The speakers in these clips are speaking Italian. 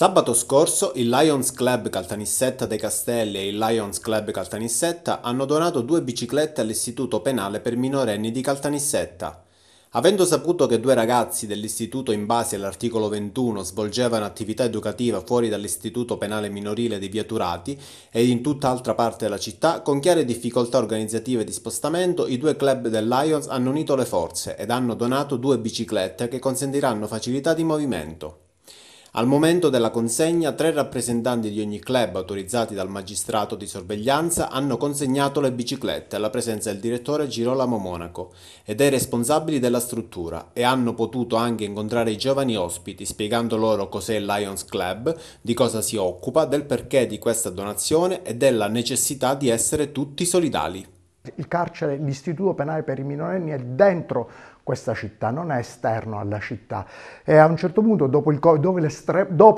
Sabato scorso il Lions Club Caltanissetta dei Castelli e il Lions Club Caltanissetta hanno donato due biciclette all'istituto penale per minorenni di Caltanissetta. Avendo saputo che due ragazzi dell'istituto in base all'articolo 21 svolgevano attività educativa fuori dall'istituto penale minorile di Via Turati ed in tutt'altra parte della città, con chiare difficoltà organizzative di spostamento, i due club del Lions hanno unito le forze ed hanno donato due biciclette che consentiranno facilità di movimento. Al momento della consegna, tre rappresentanti di ogni club autorizzati dal magistrato di sorveglianza hanno consegnato le biciclette alla presenza del direttore Girolamo Monaco e dei responsabili della struttura e hanno potuto anche incontrare i giovani ospiti spiegando loro cos'è il Lions Club, di cosa si occupa, del perché di questa donazione e della necessità di essere tutti solidali. Il carcere, l'istituto penale per i minorenni è dentro questa città, non è esterno alla città. E a un certo punto, dopo,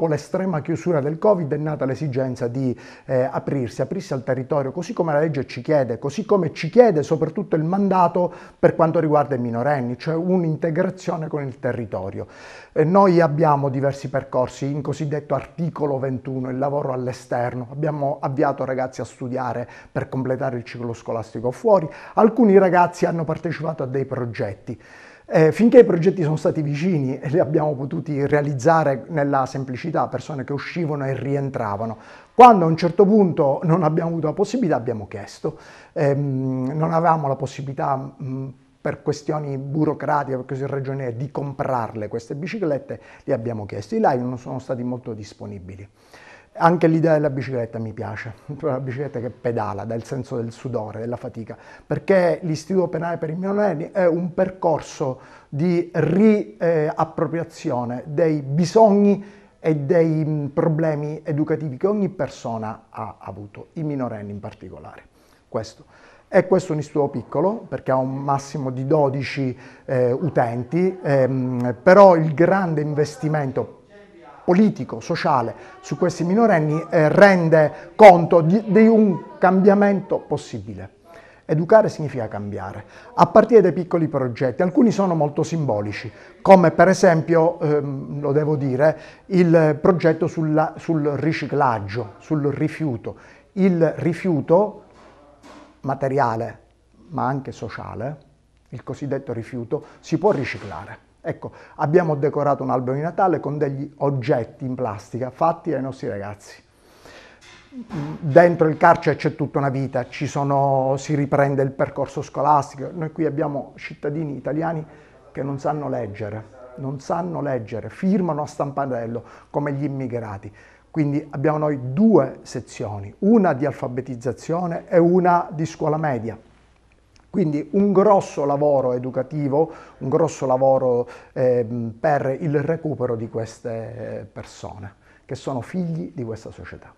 l'estrema chiusura del Covid, è nata l'esigenza di eh, aprirsi, aprirsi al territorio, così come la legge ci chiede, così come ci chiede soprattutto il mandato per quanto riguarda i minorenni, cioè un'integrazione con il territorio. Eh, noi abbiamo diversi percorsi, in cosiddetto articolo 21, il lavoro all'esterno. Abbiamo avviato ragazzi a studiare per completare il ciclo scolastico fuori, alcuni ragazzi hanno partecipato a dei progetti. Eh, finché i progetti sono stati vicini e li abbiamo potuti realizzare nella semplicità, persone che uscivano e rientravano. Quando a un certo punto non abbiamo avuto la possibilità abbiamo chiesto, ehm, non avevamo la possibilità mh, per questioni burocratiche, per questioni ragioniere, di comprarle queste biciclette, le abbiamo chiesto. I live non sono stati molto disponibili. Anche l'idea della bicicletta mi piace, la bicicletta che pedala, dal senso del sudore, della fatica, perché l'istituto penale per i minorenni è un percorso di riappropriazione dei bisogni e dei problemi educativi che ogni persona ha avuto, i minorenni in particolare. Questo. E questo è un istituto piccolo perché ha un massimo di 12 eh, utenti, ehm, però il grande investimento politico, sociale su questi minorenni eh, rende conto di, di un cambiamento possibile. Educare significa cambiare, a partire dai piccoli progetti. Alcuni sono molto simbolici, come per esempio, ehm, lo devo dire, il progetto sulla, sul riciclaggio, sul rifiuto. Il rifiuto materiale, ma anche sociale, il cosiddetto rifiuto, si può riciclare. Ecco, abbiamo decorato un albero di Natale con degli oggetti in plastica fatti dai nostri ragazzi. Dentro il carcere c'è tutta una vita, sono, si riprende il percorso scolastico. Noi qui abbiamo cittadini italiani che non sanno leggere, non sanno leggere, firmano a stampanello come gli immigrati. Quindi abbiamo noi due sezioni, una di alfabetizzazione e una di scuola media. Quindi un grosso lavoro educativo, un grosso lavoro eh, per il recupero di queste eh, persone che sono figli di questa società.